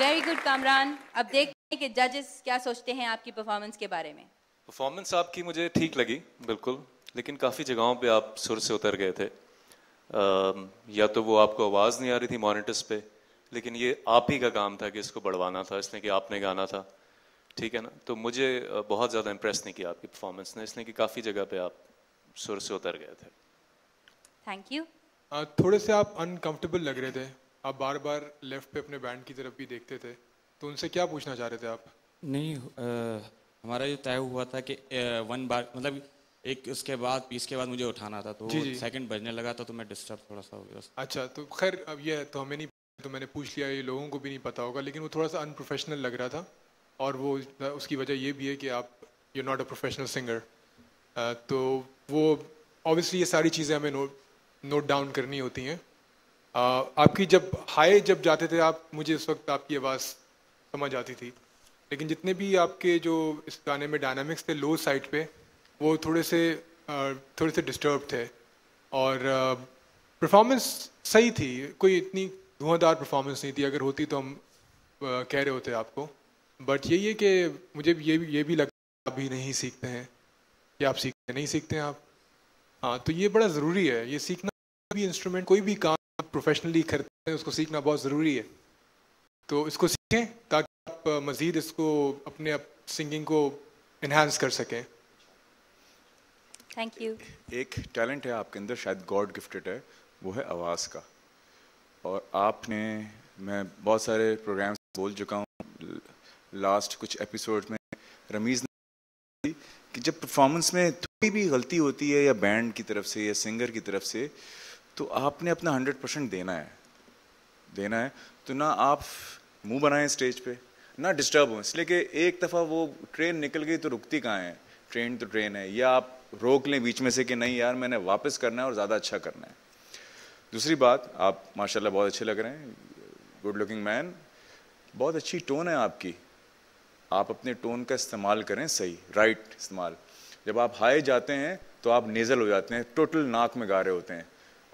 Very good Kamran अब देखते हैं कि जजेस क्या सोचते हैं आपकी परफॉर्मेंस के बारे में परफॉर्मेंस आपकी मुझे ठीक लगी बिल्कुल लेकिन काफ़ी जगहों पे आप सुर से उतर गए थे आ, या तो वो आपको आवाज़ नहीं आ रही थी मॉनिटर्स पे लेकिन ये आप ही का काम था कि इसको बढ़वाना था इसलिए कि आपने गाना था ठीक है ना तो मुझे बहुत ज़्यादा इम्प्रेस नहीं किया आपकी परफॉर्मेंस ने इसलिए कि काफ़ी जगह पे आप सुर से उतर गए थे थैंक यू थोड़े से आप अनकंफर्टेबल लग रहे थे आप बार बार लेफ्ट पे अपने बैंड की तरफ भी देखते थे तो उनसे क्या पूछना चाह रहे थे आप नहीं आ, हमारा जो तय हुआ था कि वन बार मतलब एक उसके बाद पीस के बाद मुझे उठाना था तो सेकंड बजने लगा था तो मैं डिस्टर्ब थोड़ा सा हो गया अच्छा तो खैर अब यह तो हमें नहीं तो मैंने पूछ लिया ये लोगों को भी नहीं पता होगा लेकिन वो थोड़ा सा अनप्रोफेशनल लग रहा था और वो उसकी वजह ये भी है कि आप you not a professional singer तो वो ऑब्वियसली ये सारी चीज़ें हमें नोट नोट डाउन करनी होती हैं आपकी जब हाई जब जाते थे आप मुझे उस वक्त आपकी आवाज़ समझ आती थी लेकिन जितने भी आपके जो इस गाने में डायनामिक्स थे लो साइड पे वो थोड़े से थोड़े से डिस्टर्ब थे और परफॉर्मेंस सही थी कोई इतनी धुआंधार परफॉर्मेंस नहीं थी अगर होती तो हम कह रहे होते आपको बट यही है कि मुझे ये भी ये भी लगता अभी नहीं सीखते हैं कि आप सीखते नहीं सीखते हैं आप हाँ तो ये बड़ा ज़रूरी है ये सीखना भी इंस्ट्रूमेंट कोई भी काम आप प्रोफेशनली करते हैं उसको सीखना बहुत ज़रूरी है तो इसको सीखें ताकि आप मज़ीद इसको अपने आप सिंगिंग को इन्हांस कर सकें थैंक यू एक टैलेंट है आपके अंदर शायद गॉड गिफ्टेड है वो है आवाज़ का और आपने मैं बहुत सारे प्रोग्राम्स बोल चुका हूँ लास्ट कुछ एपिसोड में रमीज़ ने कि जब परफॉर्मेंस में थोड़ी भी गलती होती है या बैंड की तरफ से या सिंगर की तरफ से तो आपने अपना हंड्रेड परसेंट देना है देना है तो ना आप मुंह बनाएं स्टेज पे ना डिस्टर्ब हों इसलिए कि एक दफ़ा वो ट्रेन निकल गई तो रुकती कहाँ है ट्रेन तो ट्रेन है या आप रोक लें बीच में से कि नहीं यार मैंने वापस करना है और ज़्यादा अच्छा करना है दूसरी बात आप माशाल्लाह बहुत अच्छे लग रहे हैं गुड लुकिंग मैन बहुत अच्छी टोन है आपकी आप अपने टोन का इस्तेमाल करें सही राइट इस्तेमाल जब आप हाई जाते हैं तो आप नेज़ल हो जाते हैं टोटल नाक में गा रहे होते हैं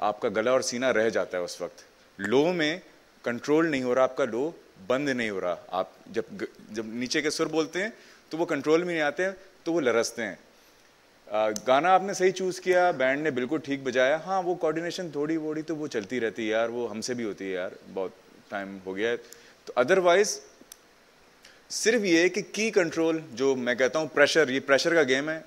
आपका गला और सीना रह जाता है उस वक्त लो में कंट्रोल नहीं हो रहा आपका लो बंद नहीं हो रहा आप जब जब नीचे के सुर बोलते हैं तो वो कंट्रोल में नहीं आते हैं तो वो लरसते हैं गाना आपने सही चूज़ किया बैंड ने बिल्कुल ठीक बजाया हाँ वो कोऑर्डिनेशन थोड़ी वोड़ी तो वो चलती रहती है यार वो हमसे भी होती है यार बहुत टाइम हो गया है तो अदरवाइज सिर्फ ये कि की कंट्रोल जो मैं कहता हूँ प्रेशर ये प्रेशर का गेम है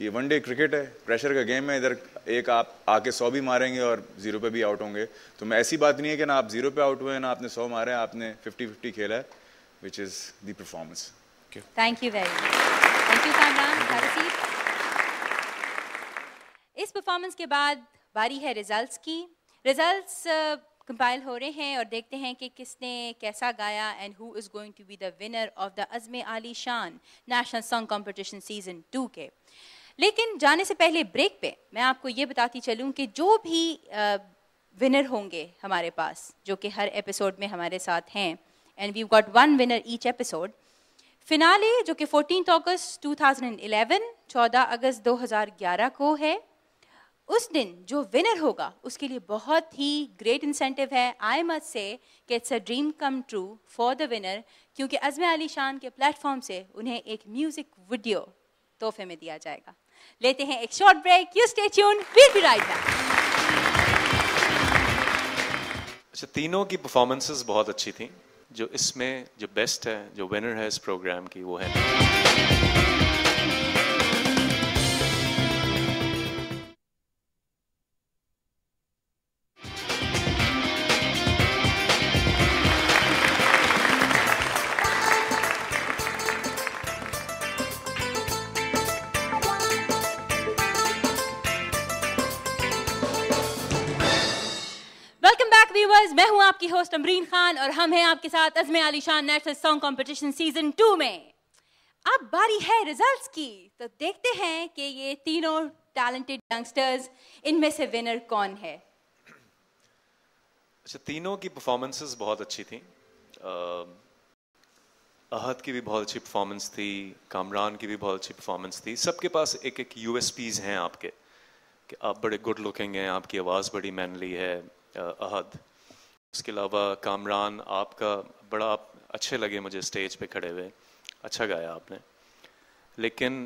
ये वनडे क्रिकेट है प्रेशर का गेम है इधर एक आप आके सौ भी मारेंगे और जीरो पे भी आउट होंगे तो मैं ऐसी बात नहीं है कि ना आप जीरो पे आउट हुए ना आपने सौ मारे आपने फिफ्टी फिफ्टी खेला है which is the performance thank you very thank you इस परफॉर्मेंस के बाद बारी है रिजल्ट्स की रिजल्ट्स कंपाइल uh, हो रहे हैं और देखते हैं कि किसने कैसा गाया and who is going to be the winner of the Azm Ali Shan national song competition season two के लेकिन जाने से पहले ब्रेक पे मैं आपको ये बताती चलूँ कि जो भी विनर होंगे हमारे पास जो कि हर एपिसोड में हमारे साथ हैं and we got one winner each episode finale जो कि 14 अगस्त 2011 14 अगस्त 2011 को है उस दिन जो विनर होगा उसके लिए बहुत ही ग्रेट इंसेंटिव है आई मत से कि it's a dream come true for the winner क्योंकि अजम अली शान के प्लेटफॉर्म से उन्हें एक म्यूज़िक वीडियो तोहफे में दिया जाएगा लेते हैं एक short break you stay tuned will be right back अच्छा तीनों की परफॉर्मेंसेस बहुत अच्छी थी जो इसमें जो बेस्ट है जो विनर है इस प्रोग्राम की वो है गाइस मैं हूं आपकी होस्ट अमरीन खान और हम हैं आपके साथ Azme Alishan national song competition season two में अब बारी है रिजल्ट्स की तो देखते हैं कि ये तीनों टैलेंटेड यंगस्टर्स इनमें से विनर कौन है अच्छा तीनों की परफॉर्मेंसेस बहुत अच्छी थी अहद की भी बहुत अच्छी परफॉर्मेंस थी कामरान की भी बहुत अच्छी परफॉर्मेंस थी सबके पास एक एक यूएसपीज हैं आपके कि आप बड़े गुड लुकिंग हैं आपकी आवाज़ बड़ी मैनली है अहद उसके अलावा कामरान आपका बड़ा आप अच्छे लगे मुझे स्टेज पे खड़े हुए अच्छा गाया आपने लेकिन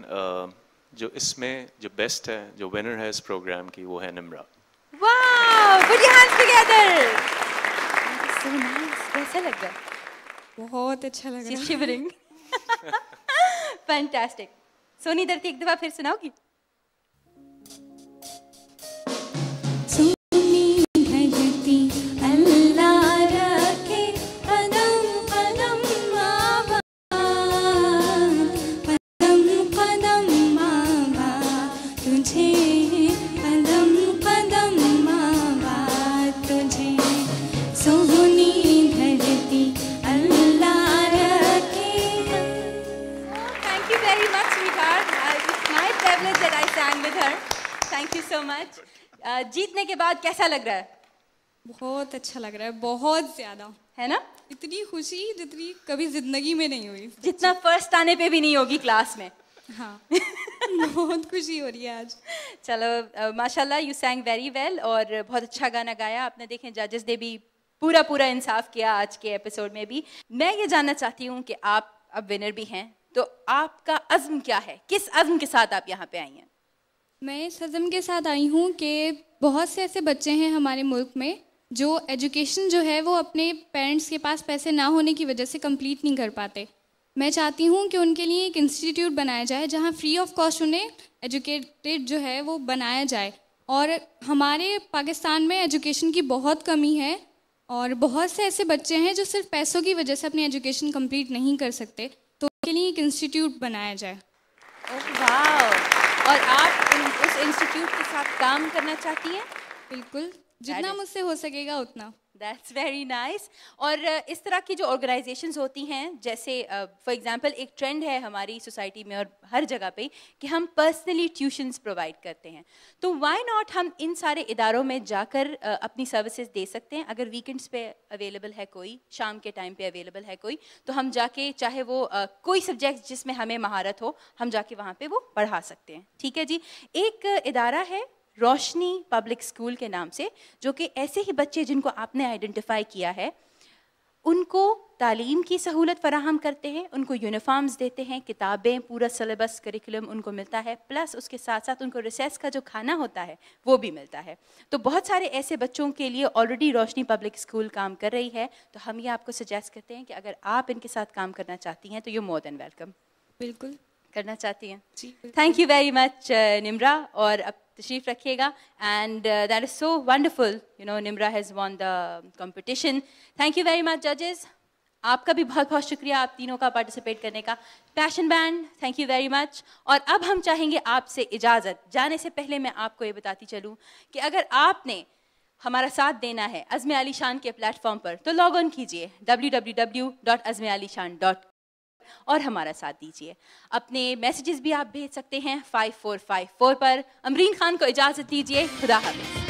जो इसमें जो बेस्ट है जो विनर है इस प्रोग्राम की वो है निम्रा बहुत अच्छा लग शिवरिंग फैंटास्टिक सोनी धरती एक दफा फिर सुनाओगी थैंक यू सो मच जीतने के बाद कैसा लग रहा है बहुत अच्छा लग रहा है बहुत ज्यादा है ना इतनी खुशी जितनी कभी जिंदगी में नहीं हुई जितना फर्स्ट आने पे भी नहीं होगी क्लास में हाँ बहुत खुशी हो रही है आज चलो uh, माशाल्लाह यू सैंग वेरी वेल और बहुत अच्छा गाना गाया आपने देखें जजेस ने भी पूरा पूरा इंसाफ किया आज के एपिसोड में भी मैं ये जानना चाहती हूँ कि आप अब विनर भी हैं तो आपका अज्म क्या है किस अज्म के साथ आप यहाँ पे आई हैं मैं इस हज़म के साथ आई हूँ कि बहुत से ऐसे बच्चे हैं हमारे मुल्क में जो एजुकेशन जो है वो अपने पेरेंट्स के पास पैसे ना होने की वजह से कंप्लीट नहीं कर पाते मैं चाहती हूँ कि उनके लिए एक इंस्टीट्यूट बनाया जाए जहाँ फ्री ऑफ कॉस्ट उन्हें एजुकेटेड जो है वो बनाया जाए और हमारे पाकिस्तान में एजुकेशन की बहुत कमी है और बहुत से ऐसे बच्चे हैं जो सिर्फ पैसों की वजह से अपनी एजुकेशन कंप्लीट नहीं कर सकते तो उनके लिए एक इंस्टीट्यूट बनाया जाए oh, wow. और आप उस इंस्टीट्यूट के साथ काम करना चाहती हैं बिल्कुल जितना मुझसे हो सकेगा उतना दैट्स वेरी नाइस और इस तरह की जो ऑर्गेनाइजेशन होती हैं जैसे फॉर एग्जाम्पल एक ट्रेंड है हमारी सोसाइटी में और हर जगह पे कि हम पर्सनली ट्यूशन्स प्रोवाइड करते हैं तो वाई नॉट हम इन सारे इदारों में जाकर अपनी सर्विसेज दे सकते हैं अगर वीकेंड्स पे अवेलेबल है कोई शाम के टाइम पे अवेलेबल है कोई तो हम जाके चाहे वो कोई सब्जेक्ट जिसमें हमें महारत हो हम जाके वहाँ पर वो पढ़ा सकते हैं ठीक है जी एक इदारा है रोशनी पब्लिक स्कूल के नाम से जो कि ऐसे ही बच्चे जिनको आपने आइडेंटिफाई किया है उनको तालीम की सहूलत फराहम करते हैं उनको यूनिफॉर्म्स देते हैं किताबें पूरा सिलेबस करिकुलम उनको मिलता है प्लस उसके साथ साथ उनको रिसेस का जो खाना होता है वो भी मिलता है तो बहुत सारे ऐसे बच्चों के लिए ऑलरेडी रोशनी पब्लिक स्कूल काम कर रही है तो हम ये आपको सजेस्ट करते हैं कि अगर आप इनके साथ काम करना चाहती हैं तो यू मोर देन वेलकम बिल्कुल करना चाहती हैं thank you very much Nimra और अब तशरीफ रखिएगा and that is so wonderful you know Nimra has won the competition thank you very much जजेस आपका भी बहुत बहुत शुक्रिया आप तीनों का पार्टिसिपेट करने का passion band thank you very much और अब हम चाहेंगे आपसे इजाज़त जाने से पहले मैं आपको ये बताती चलूँ कि अगर आपने हमारा साथ देना है अजम अली शान के प्लेटफॉर्म पर तो लॉग ऑन कीजिए W W W dot Azme Ali Shan dot और हमारा साथ दीजिए अपने मैसेजेस भी आप भेज सकते हैं 5454 पर अमरीन खान को इजाज़त दीजिए खुदा हाफिज़